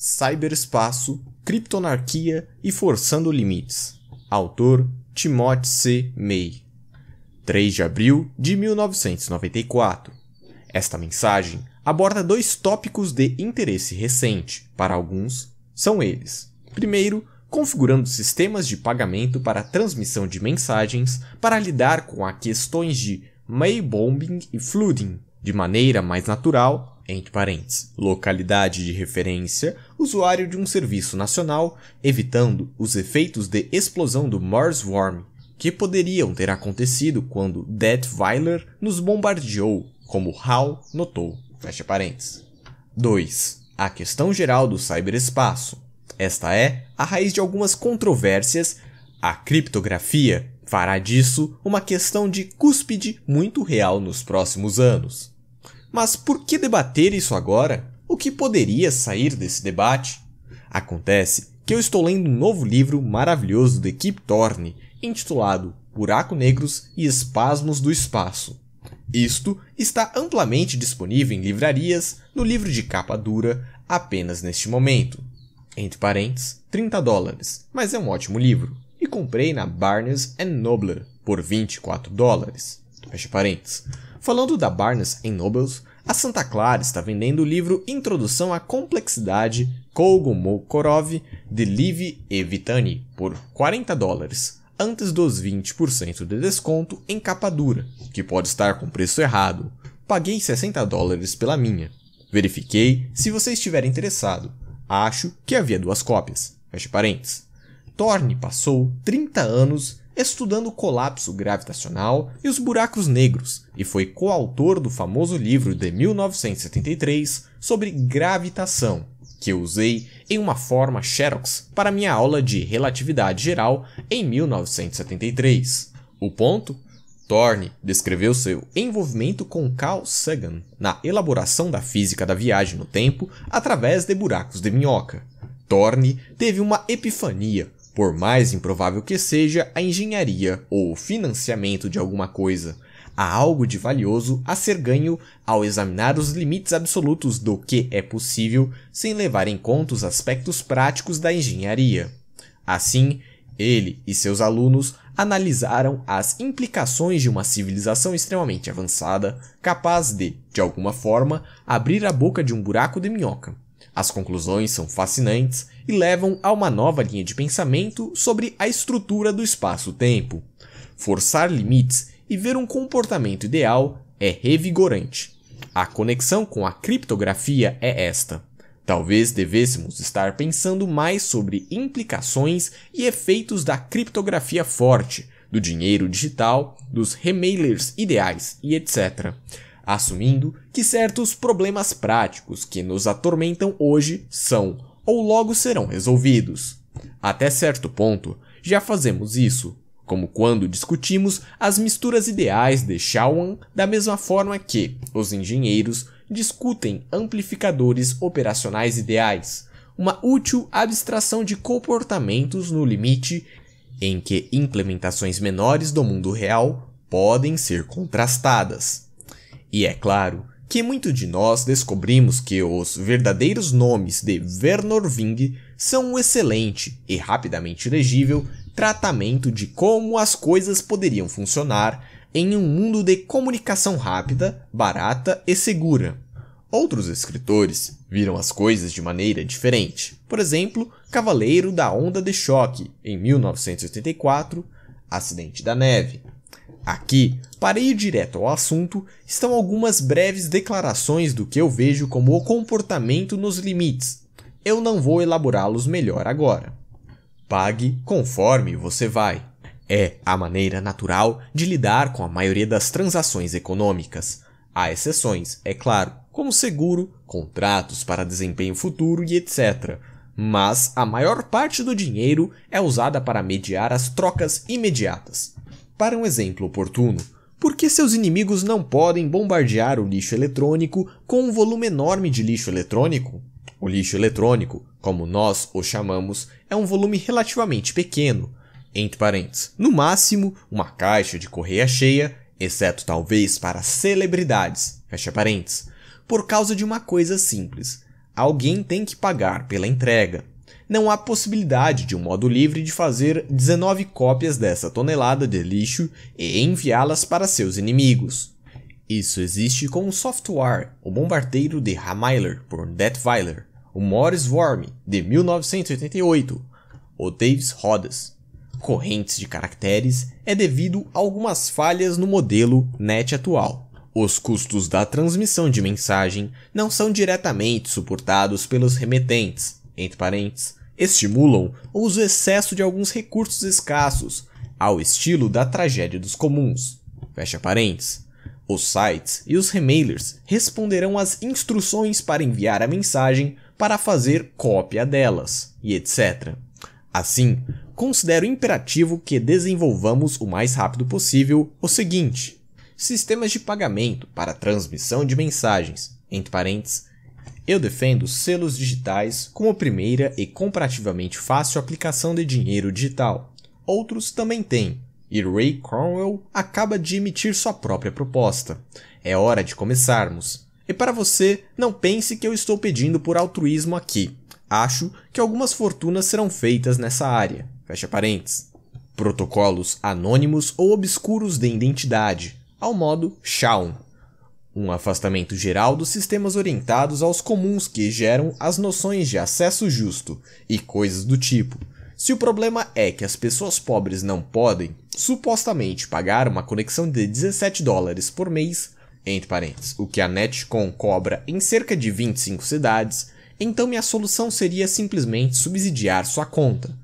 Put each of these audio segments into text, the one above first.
Cyberespaço, Criptonarquia e Forçando Limites. Autor Timothy C. May. 3 de abril de 1994. Esta mensagem aborda dois tópicos de interesse recente para alguns, são eles: primeiro, configurando sistemas de pagamento para transmissão de mensagens para lidar com as questões de bombing e flooding de maneira mais natural, entre parênteses, localidade de referência, usuário de um serviço nacional, evitando os efeitos de explosão do Mars Worm, que poderiam ter acontecido quando Detweiler nos bombardeou, como Hal notou. Fecha parênteses. 2. A questão geral do cyberespaço. Esta é a raiz de algumas controvérsias. A criptografia fará disso uma questão de cúspide muito real nos próximos anos. Mas por que debater isso agora? O que poderia sair desse debate? Acontece que eu estou lendo um novo livro maravilhoso de Kip Thorne, intitulado Buraco Negros e Espasmos do Espaço. Isto está amplamente disponível em livrarias no livro de capa dura apenas neste momento. Entre parênteses, 30 dólares, mas é um ótimo livro. E comprei na Barnes Noble por 24 dólares. Fecha parênteses. Falando da Barnes Nobles, a Santa Clara está vendendo o livro Introdução à Complexidade Kolgomou-Korov de Liv Evitani por 40 dólares, antes dos 20% de desconto em capa dura, que pode estar com preço errado. Paguei 60 dólares pela minha. Verifiquei se você estiver interessado. Acho que havia duas cópias. Feche parênteses. Torne passou 30 anos estudando o colapso gravitacional e os buracos negros, e foi coautor do famoso livro de 1973 sobre gravitação, que eu usei em uma forma Xerox para minha aula de relatividade geral em 1973. O ponto? Thorne descreveu seu envolvimento com Carl Sagan na elaboração da física da viagem no tempo através de buracos de minhoca. Thorne teve uma epifania por mais improvável que seja a engenharia ou o financiamento de alguma coisa, há algo de valioso a ser ganho ao examinar os limites absolutos do que é possível sem levar em conta os aspectos práticos da engenharia. Assim, ele e seus alunos analisaram as implicações de uma civilização extremamente avançada, capaz de, de alguma forma, abrir a boca de um buraco de minhoca. As conclusões são fascinantes e levam a uma nova linha de pensamento sobre a estrutura do espaço-tempo. Forçar limites e ver um comportamento ideal é revigorante. A conexão com a criptografia é esta. Talvez devêssemos estar pensando mais sobre implicações e efeitos da criptografia forte, do dinheiro digital, dos remailers ideais e etc. Assumindo que certos problemas práticos que nos atormentam hoje são ou logo serão resolvidos. Até certo ponto, já fazemos isso, como quando discutimos as misturas ideais de Shawan da mesma forma que os engenheiros discutem amplificadores operacionais ideais, uma útil abstração de comportamentos no limite em que implementações menores do mundo real podem ser contrastadas. E é claro que muito de nós descobrimos que os verdadeiros nomes de Vernorving são um excelente e rapidamente legível tratamento de como as coisas poderiam funcionar em um mundo de comunicação rápida, barata e segura. Outros escritores viram as coisas de maneira diferente. Por exemplo, Cavaleiro da Onda de Choque, em 1984, Acidente da Neve, Aqui, para ir direto ao assunto, estão algumas breves declarações do que eu vejo como o comportamento nos limites. Eu não vou elaborá-los melhor agora. Pague conforme você vai. É a maneira natural de lidar com a maioria das transações econômicas. Há exceções, é claro, como seguro, contratos para desempenho futuro e etc. Mas a maior parte do dinheiro é usada para mediar as trocas imediatas para um exemplo oportuno, por que seus inimigos não podem bombardear o lixo eletrônico com um volume enorme de lixo eletrônico? O lixo eletrônico, como nós o chamamos, é um volume relativamente pequeno, entre parênteses, no máximo uma caixa de correia cheia, exceto talvez para celebridades, fecha parênteses, por causa de uma coisa simples: alguém tem que pagar pela entrega não há possibilidade de um modo livre de fazer 19 cópias dessa tonelada de lixo e enviá-las para seus inimigos. Isso existe com o software, o bombardeiro de Hamiler por Detweiler, o Morris Worm de 1988, o Davis Rodas. Correntes de caracteres é devido a algumas falhas no modelo NET atual. Os custos da transmissão de mensagem não são diretamente suportados pelos remetentes, entre parênteses, estimulam o uso excesso de alguns recursos escassos, ao estilo da tragédia dos comuns. Fecha parênteses. Os sites e os remailers responderão às instruções para enviar a mensagem para fazer cópia delas, e etc. Assim, considero imperativo que desenvolvamos o mais rápido possível o seguinte: sistemas de pagamento para transmissão de mensagens, entre parênteses, eu defendo selos digitais como primeira e comparativamente fácil aplicação de dinheiro digital. Outros também têm, e Ray Cornwell acaba de emitir sua própria proposta. É hora de começarmos. E para você, não pense que eu estou pedindo por altruísmo aqui. Acho que algumas fortunas serão feitas nessa área. Fecha parênteses. Protocolos anônimos ou obscuros de identidade, ao modo Shaun, um afastamento geral dos sistemas orientados aos comuns que geram as noções de acesso justo e coisas do tipo. Se o problema é que as pessoas pobres não podem, supostamente, pagar uma conexão de 17 dólares por mês, entre parênteses, o que a Netcom cobra em cerca de 25 cidades, então minha solução seria simplesmente subsidiar sua conta.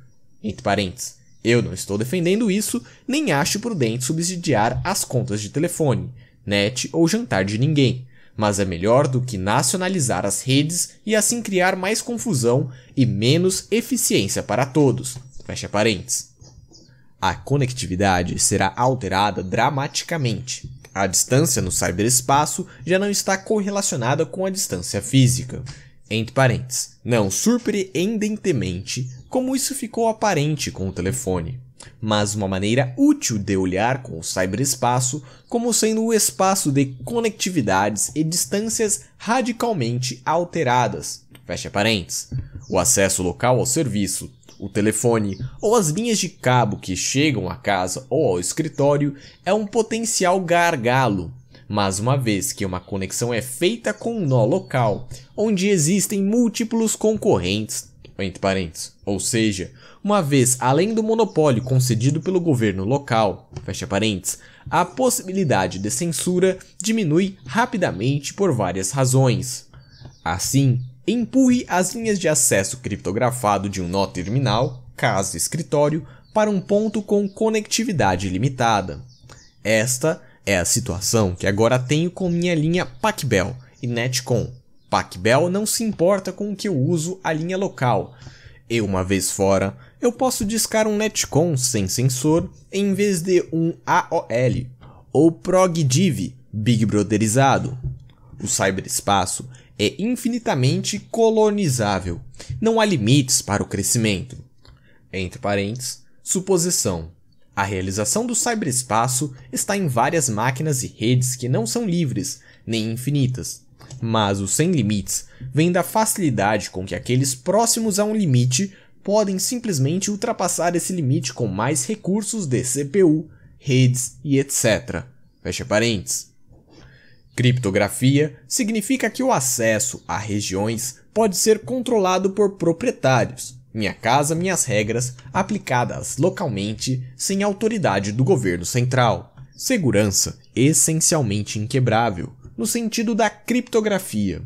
Entre parênteses, eu não estou defendendo isso, nem acho prudente subsidiar as contas de telefone net ou jantar de ninguém, mas é melhor do que nacionalizar as redes e assim criar mais confusão e menos eficiência para todos. Fecha parênteses. A conectividade será alterada dramaticamente. A distância no cyberespaço já não está correlacionada com a distância física. Entre parênteses, não surpreendentemente, como isso ficou aparente com o telefone mas uma maneira útil de olhar com o cyberespaço como sendo o espaço de conectividades e distâncias radicalmente alteradas. Fecha parênteses. O acesso local ao serviço, o telefone ou as linhas de cabo que chegam à casa ou ao escritório é um potencial gargalo, mas uma vez que uma conexão é feita com um nó local, onde existem múltiplos concorrentes entre parênteses, ou seja, uma vez além do monopólio concedido pelo governo local, fecha parênteses, a possibilidade de censura diminui rapidamente por várias razões. Assim, empurre as linhas de acesso criptografado de um nó terminal, caso escritório, para um ponto com conectividade limitada. Esta é a situação que agora tenho com minha linha Pacbel e Netcom, Bell não se importa com o que eu uso a linha local. E uma vez fora, eu posso discar um Netcon sem sensor em vez de um AOL ou ProgDiv Big Brotherizado. O cyberespaço é infinitamente colonizável. Não há limites para o crescimento. Entre parênteses, suposição. A realização do cyberespaço está em várias máquinas e redes que não são livres, nem infinitas, mas o sem limites vem da facilidade com que aqueles próximos a um limite podem simplesmente ultrapassar esse limite com mais recursos de CPU, redes e etc. Fecha parênteses. Criptografia significa que o acesso a regiões pode ser controlado por proprietários, minha casa, minhas regras, aplicadas localmente sem autoridade do governo central. Segurança essencialmente inquebrável, no sentido da criptografia.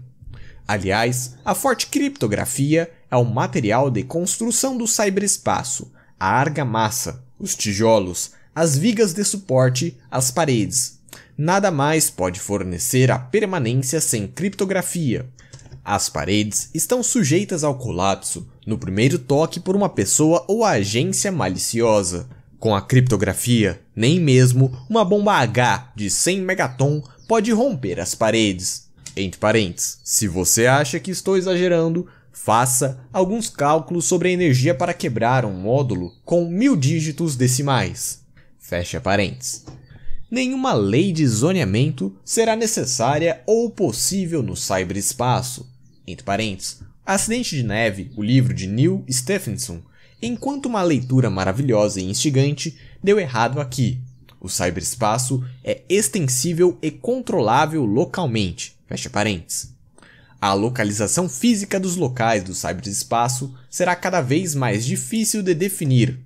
Aliás, a forte criptografia é o material de construção do cyberespaço, a argamassa, os tijolos, as vigas de suporte, as paredes. Nada mais pode fornecer a permanência sem criptografia. As paredes estão sujeitas ao colapso no primeiro toque por uma pessoa ou agência maliciosa. Com a criptografia, nem mesmo uma bomba H de 100 megaton pode romper as paredes. Entre parênteses, se você acha que estou exagerando, faça alguns cálculos sobre a energia para quebrar um módulo com mil dígitos decimais. Fecha parênteses. Nenhuma lei de zoneamento será necessária ou possível no cyberespaço. Entre parênteses, Acidente de Neve, o livro de Neil Stephenson, enquanto uma leitura maravilhosa e instigante, deu errado aqui, o cyberespaço é extensível e controlável localmente. Fecha parênteses. A localização física dos locais do cyberespaço será cada vez mais difícil de definir.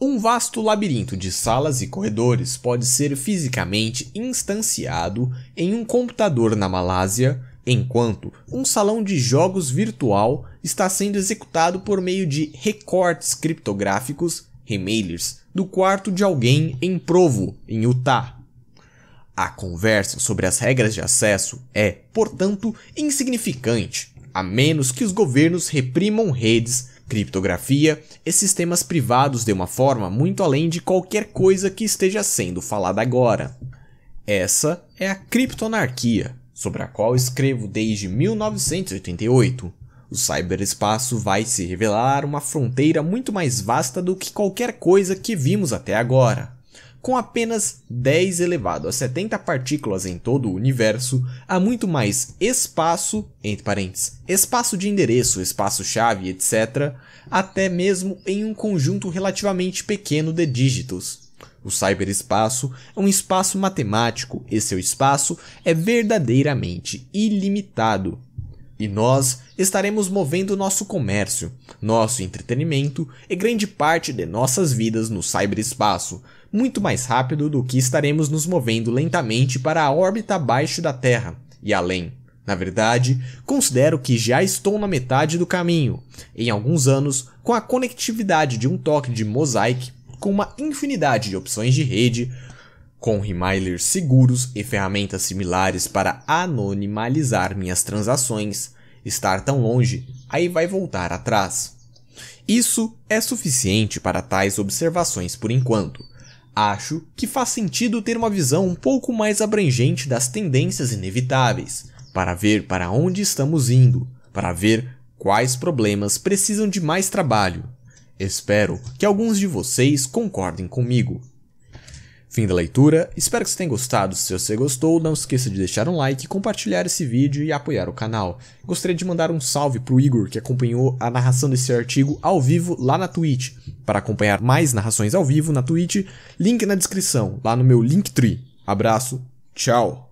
Um vasto labirinto de salas e corredores pode ser fisicamente instanciado em um computador na Malásia, enquanto um salão de jogos virtual está sendo executado por meio de recortes criptográficos Remailers do quarto de alguém em Provo, em Utah. A conversa sobre as regras de acesso é, portanto, insignificante, a menos que os governos reprimam redes, criptografia e sistemas privados de uma forma muito além de qualquer coisa que esteja sendo falada agora. Essa é a criptonarquia, sobre a qual escrevo desde 1988. O cyberespaço vai se revelar uma fronteira muito mais vasta do que qualquer coisa que vimos até agora. Com apenas 10 elevado a 70 partículas em todo o universo, há muito mais espaço, entre parênteses, espaço de endereço, espaço-chave, etc., até mesmo em um conjunto relativamente pequeno de dígitos. O cyberespaço é um espaço matemático e seu espaço é verdadeiramente ilimitado. E nós estaremos movendo nosso comércio, nosso entretenimento e grande parte de nossas vidas no cyberespaço, muito mais rápido do que estaremos nos movendo lentamente para a órbita abaixo da Terra e além. Na verdade, considero que já estou na metade do caminho. Em alguns anos, com a conectividade de um toque de mosaic, com uma infinidade de opções de rede, com remailers seguros e ferramentas similares para anonimalizar minhas transações, estar tão longe, aí vai voltar atrás. Isso é suficiente para tais observações por enquanto. Acho que faz sentido ter uma visão um pouco mais abrangente das tendências inevitáveis, para ver para onde estamos indo, para ver quais problemas precisam de mais trabalho. Espero que alguns de vocês concordem comigo. Fim da leitura, espero que você tenha gostado. Se você gostou, não esqueça de deixar um like, compartilhar esse vídeo e apoiar o canal. Gostaria de mandar um salve pro Igor, que acompanhou a narração desse artigo ao vivo lá na Twitch. Para acompanhar mais narrações ao vivo na Twitch, link na descrição, lá no meu Linktree. Abraço, tchau!